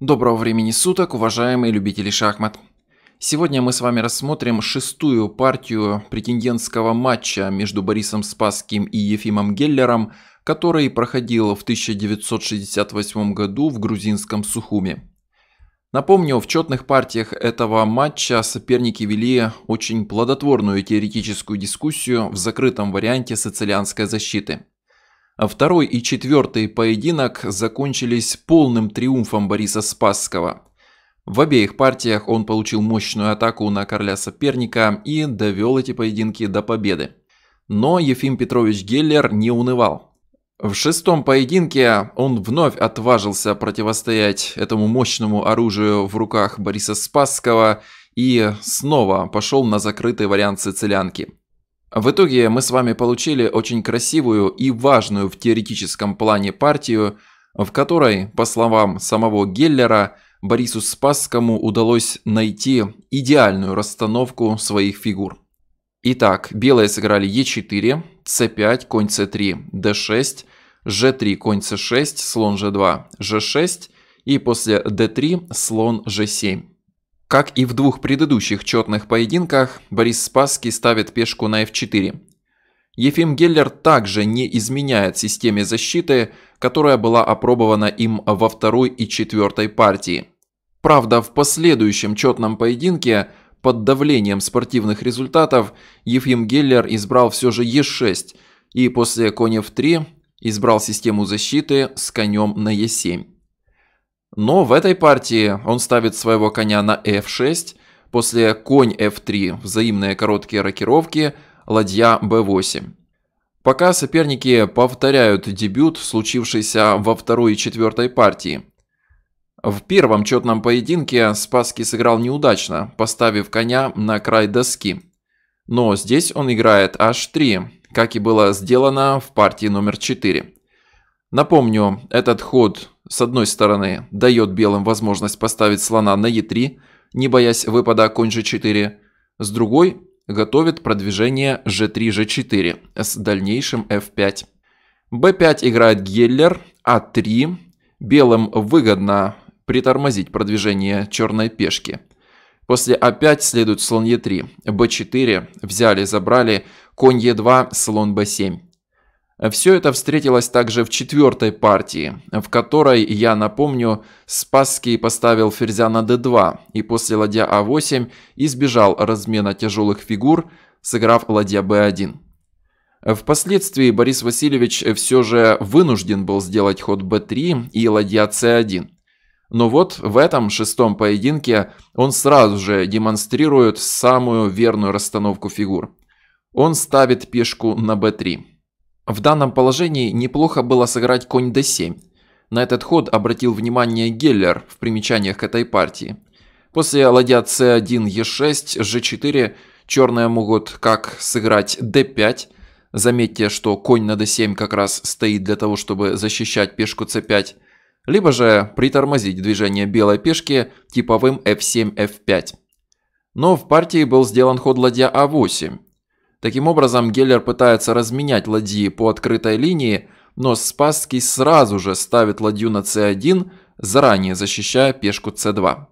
Доброго времени суток, уважаемые любители шахмат. Сегодня мы с вами рассмотрим шестую партию претендентского матча между Борисом Спасским и Ефимом Геллером, который проходил в 1968 году в грузинском Сухуме. Напомню, в четных партиях этого матча соперники вели очень плодотворную теоретическую дискуссию в закрытом варианте сицилианской защиты – а Второй и четвертый поединок закончились полным триумфом Бориса Спасского. В обеих партиях он получил мощную атаку на короля соперника и довел эти поединки до победы. Но Ефим Петрович Геллер не унывал. В шестом поединке он вновь отважился противостоять этому мощному оружию в руках Бориса Спасского и снова пошел на закрытый вариант сицилянки. В итоге мы с вами получили очень красивую и важную в теоретическом плане партию, в которой, по словам самого Геллера, Борису Спасскому удалось найти идеальную расстановку своих фигур. Итак, белые сыграли Е4, c5, конь c3, d6, g3, конь c6, слон g2, g6 и после d3 слон g7. Как и в двух предыдущих четных поединках, Борис Спасский ставит пешку на f4. Ефим Геллер также не изменяет системе защиты, которая была опробована им во второй и четвертой партии. Правда, в последующем четном поединке под давлением спортивных результатов Ефим Геллер избрал все же e6 и после коня f3 избрал систему защиты с конем на e7. Но в этой партии он ставит своего коня на f6, после конь f3, взаимные короткие рокировки, ладья b8. Пока соперники повторяют дебют, случившийся во второй и четвертой партии. В первом четном поединке Спасский сыграл неудачно, поставив коня на край доски. Но здесь он играет h3, как и было сделано в партии номер 4. Напомню, этот ход с одной стороны, дает белым возможность поставить слона на Е3, не боясь выпада конь G4, с другой готовит продвижение G3-G4 с дальнейшим F5. B5 играет Геллер, А3. Белым выгодно притормозить продвижение черной пешки. После А5 следует слон Е3, Б4, взяли, забрали, конь Е2, слон Б7. Все это встретилось также в четвертой партии, в которой, я напомню, Спасский поставил ферзя на d2 и после ладья a8 а избежал размена тяжелых фигур, сыграв ладья b1. Впоследствии Борис Васильевич все же вынужден был сделать ход b3 и ладья c1. Но вот в этом шестом поединке он сразу же демонстрирует самую верную расстановку фигур. Он ставит пешку на b3. В данном положении неплохо было сыграть конь d7. На этот ход обратил внимание Геллер в примечаниях к этой партии. После ладья c1, e6, g4 черные могут как сыграть d5. Заметьте, что конь на d7 как раз стоит для того, чтобы защищать пешку c5. Либо же притормозить движение белой пешки типовым f7, f5. Но в партии был сделан ход ладья a8. А Таким образом, Геллер пытается разменять ладьи по открытой линии, но Спасский сразу же ставит ладью на c1, заранее защищая пешку c2.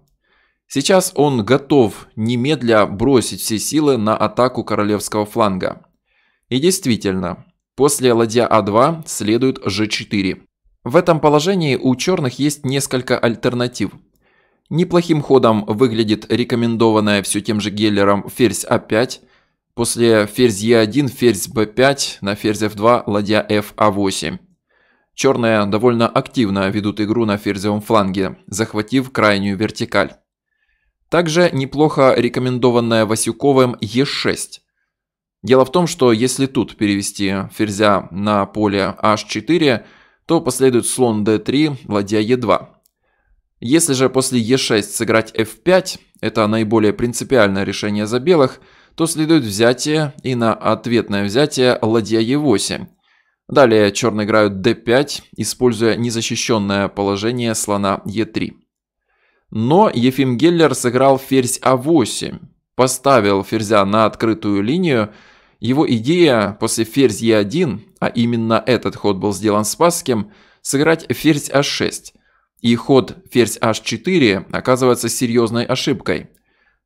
Сейчас он готов немедля бросить все силы на атаку королевского фланга. И действительно, после ладья а2 следует g4. В этом положении у черных есть несколько альтернатив. Неплохим ходом выглядит рекомендованная все тем же Геллером ферзь а5, После ферзь Е1, ферзь Б5, на ферзь F2, ладья FA8. А Черные довольно активно ведут игру на ферзевом фланге, захватив крайнюю вертикаль. Также неплохо рекомендованная Васюковым Е6. Дело в том, что если тут перевести ферзя на поле H4, то последует слон D3, ладья E2. Если же после E6 сыграть F5, это наиболее принципиальное решение за белых – то следует взятие и на ответное взятие ладья Е8. Далее черные играют d5, используя незащищенное положение слона e3. Но Ефим Геллер сыграл ферзь а8, поставил ферзя на открытую линию. Его идея после ферзь e1, а именно этот ход был сделан Спасским, сыграть ферзь а6. И ход ферзь h4 оказывается серьезной ошибкой.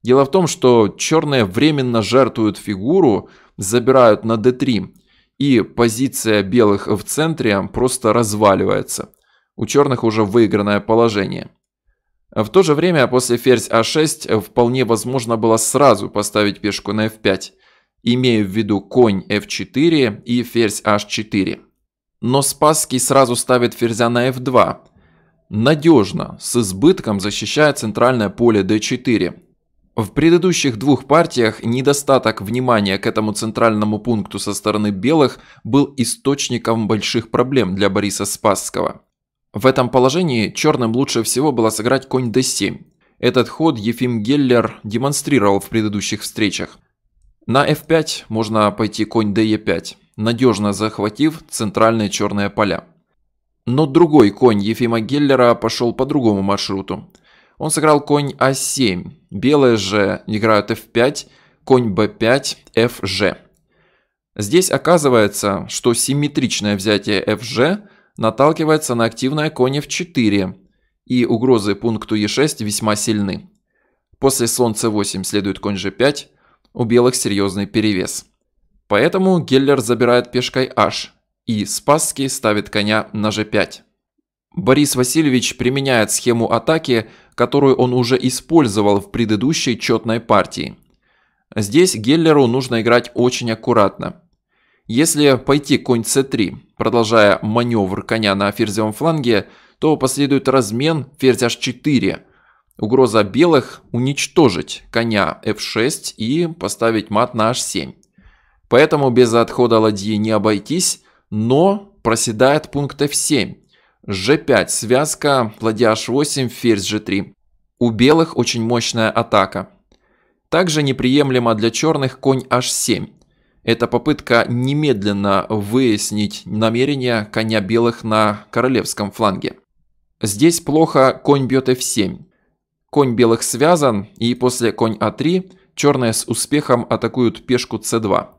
Дело в том, что черные временно жертвуют фигуру, забирают на d3, и позиция белых в центре просто разваливается. У черных уже выигранное положение. В то же время после ферзь а6 вполне возможно было сразу поставить пешку на f5, имея в виду конь f4 и ферзь h4. Но Спасский сразу ставит ферзя на f2. Надежно, с избытком защищая центральное поле d4, в предыдущих двух партиях недостаток внимания к этому центральному пункту со стороны белых был источником больших проблем для Бориса Спасского. В этом положении черным лучше всего было сыграть конь d7. Этот ход Ефим Геллер демонстрировал в предыдущих встречах. На f5 можно пойти конь d 5 надежно захватив центральные черные поля. Но другой конь Ефима Геллера пошел по другому маршруту. Он сыграл конь А7. Белые же играют F5, конь B5, FG. Здесь оказывается, что симметричное взятие FG наталкивается на активное конь F4, и угрозы пункту E6 весьма сильны. После солнце C8 следует конь G5, у белых серьезный перевес. Поэтому Геллер забирает пешкой H, и Спасский ставит коня на G5. Борис Васильевич применяет схему атаки, которую он уже использовал в предыдущей четной партии. Здесь Геллеру нужно играть очень аккуратно. Если пойти конь c3, продолжая маневр коня на ферзевом фланге, то последует размен ферзь h4. Угроза белых – уничтожить коня f6 и поставить мат на h7. Поэтому без отхода ладьи не обойтись, но проседает пункт f7, G5, связка, ладья H8, ферзь G3. У белых очень мощная атака. Также неприемлемо для черных конь H7. Это попытка немедленно выяснить намерения коня белых на королевском фланге. Здесь плохо конь бьет F7. Конь белых связан, и после конь А3 черные с успехом атакуют пешку c2.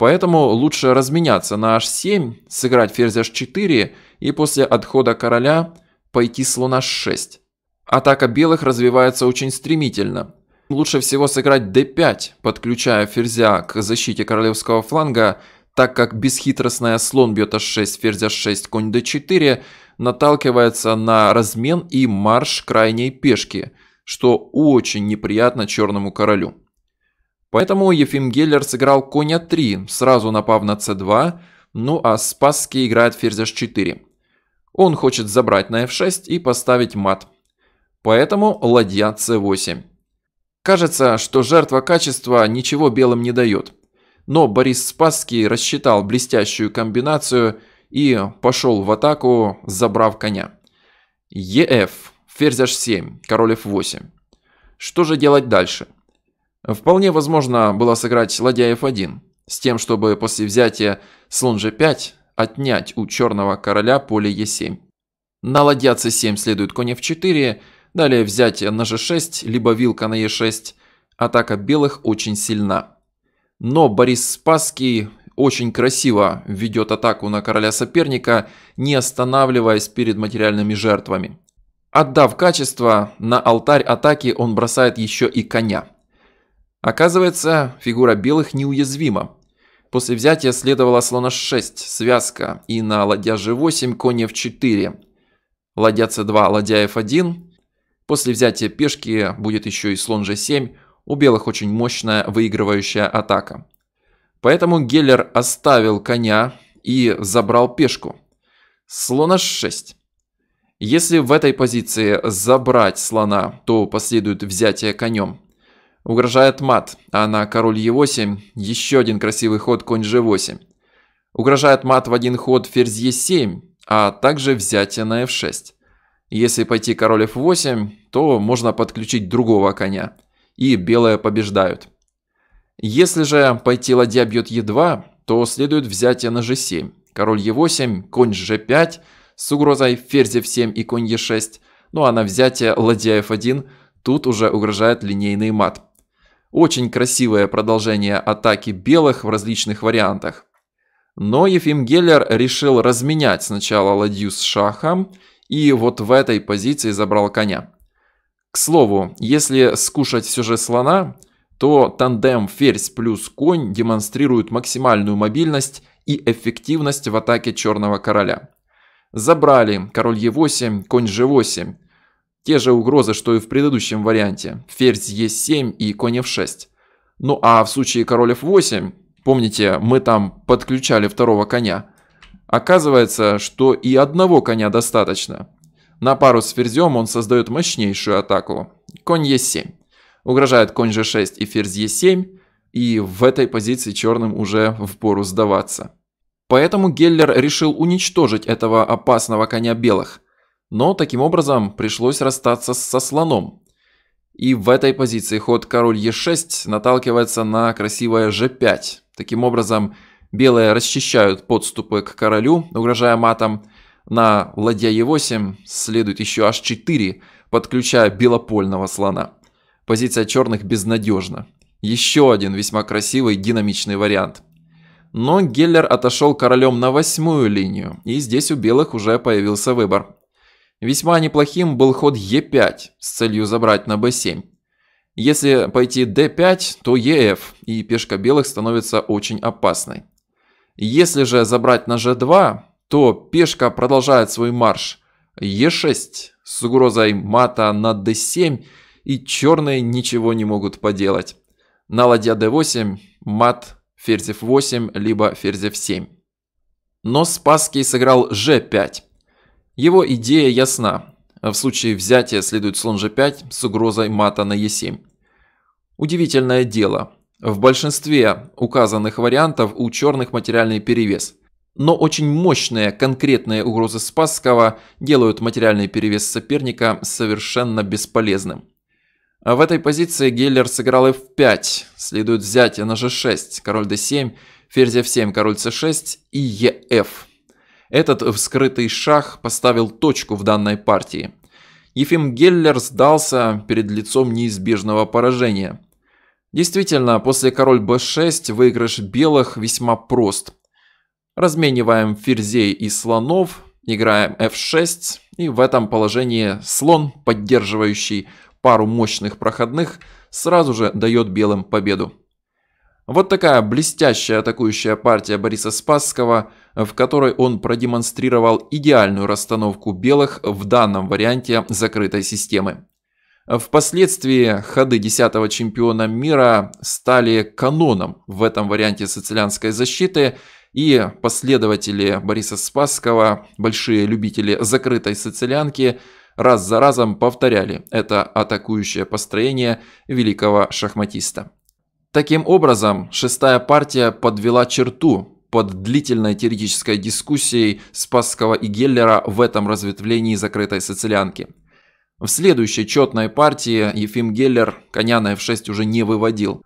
Поэтому лучше разменяться на h7, сыграть ферзь h4 и после отхода короля пойти слон h6. Атака белых развивается очень стремительно. Лучше всего сыграть d5, подключая ферзя к защите королевского фланга, так как бесхитростная слон бьет h6, ферзь h6, конь d4 наталкивается на размен и марш крайней пешки, что очень неприятно черному королю. Поэтому Ефим Геллер сыграл коня 3, сразу напав на c2, ну а Спасский играет ферзь h4. Он хочет забрать на f6 и поставить мат. Поэтому ладья c8. Кажется, что жертва качества ничего белым не дает. Но Борис Спасский рассчитал блестящую комбинацию и пошел в атаку, забрав коня. ЕФ, ферзь h7, король f8. Что же делать дальше? Вполне возможно было сыграть Ладья f1 с тем, чтобы после взятия слон g5 отнять у черного короля поле e7. На ладья c7 следует конь f4, далее взятие на g6, либо вилка на e6. Атака белых очень сильна. Но Борис Спасский очень красиво ведет атаку на короля соперника, не останавливаясь перед материальными жертвами. Отдав качество, на алтарь атаки он бросает еще и коня. Оказывается, фигура белых неуязвима. После взятия следовала слона 6, связка, и на ладья g8, конь f4, ладья c2, ладья f1. После взятия пешки будет еще и слон g7, у белых очень мощная выигрывающая атака. Поэтому Геллер оставил коня и забрал пешку. Слон h6. Если в этой позиции забрать слона, то последует взятие конем. Угрожает мат, а на король Е8 еще один красивый ход конь g 8 Угрожает мат в один ход ферзь e 7 а также взятие на F6. Если пойти король F8, то можно подключить другого коня. И белые побеждают. Если же пойти ладья бьет Е2, то следует взятие на G7. Король e 8 конь G5 с угрозой ферзь F7 и конь Е6. Ну а на взятие ладья F1 тут уже угрожает линейный мат. Очень красивое продолжение атаки белых в различных вариантах. Но Ефим Геллер решил разменять сначала ладью с шахом и вот в этой позиции забрал коня. К слову, если скушать все же слона, то тандем ферзь плюс конь демонстрирует максимальную мобильность и эффективность в атаке черного короля. Забрали король Е8, конь Ж8. Те же угрозы, что и в предыдущем варианте. Ферзь Е7 и конь F6. Ну а в случае король F8, помните, мы там подключали второго коня. Оказывается, что и одного коня достаточно. На пару с ферзем он создает мощнейшую атаку. Конь Е7. Угрожает конь G6 и ферзь Е7. И в этой позиции черным уже в пору сдаваться. Поэтому Геллер решил уничтожить этого опасного коня белых – но таким образом пришлось расстаться со слоном. И в этой позиции ход король е 6 наталкивается на красивое ж 5 Таким образом, белые расчищают подступы к королю, угрожая матом. На ладья е 8 следует еще h4, подключая белопольного слона. Позиция черных безнадежна. Еще один весьма красивый динамичный вариант. Но Геллер отошел королем на восьмую линию, и здесь у белых уже появился выбор. Весьма неплохим был ход Е5 с целью забрать на Б7. Если пойти d5, то ef, и пешка белых становится очень опасной. Если же забрать на g2, то пешка продолжает свой марш e6 с угрозой мата на d7, и черные ничего не могут поделать. На ладья d8 мат ферзь f8, либо ферзь f7. Но Спасский сыграл g5, его идея ясна. В случае взятия следует слон g5 с угрозой мата на e7. Удивительное дело. В большинстве указанных вариантов у черных материальный перевес. Но очень мощные конкретные угрозы Спасского делают материальный перевес соперника совершенно бесполезным. А в этой позиции Геллер сыграл f5, следует взять на g6, король d7, ферзь f7, король c6 и ef. Этот вскрытый шах поставил точку в данной партии. Ефим Геллер сдался перед лицом неизбежного поражения. Действительно, после король b6 выигрыш белых весьма прост. Размениваем ферзей и слонов, играем f6, и в этом положении слон, поддерживающий пару мощных проходных, сразу же дает белым победу. Вот такая блестящая атакующая партия Бориса Спасского, в которой он продемонстрировал идеальную расстановку белых в данном варианте закрытой системы. Впоследствии ходы 10-го чемпиона мира стали каноном в этом варианте сицилианской защиты, и последователи Бориса Спасского, большие любители закрытой сицилианки, раз за разом повторяли это атакующее построение великого шахматиста. Таким образом, шестая партия подвела черту под длительной теоретической дискуссией Спасского и Геллера в этом разветвлении закрытой сицилианки. В следующей четной партии Ефим Геллер коня на f6 уже не выводил.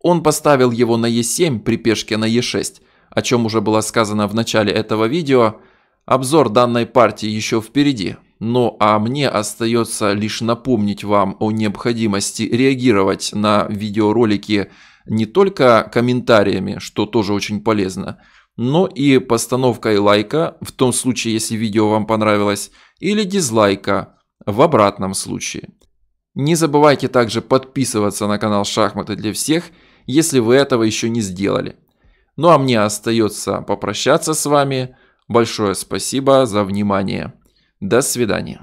Он поставил его на e7 при пешке на e6, о чем уже было сказано в начале этого видео. Обзор данной партии еще впереди, ну а мне остается лишь напомнить вам о необходимости реагировать на видеоролики не только комментариями, что тоже очень полезно, но и постановкой лайка в том случае, если видео вам понравилось, или дизлайка в обратном случае. Не забывайте также подписываться на канал Шахматы для всех, если вы этого еще не сделали. Ну а мне остается попрощаться с вами. Большое спасибо за внимание. До свидания.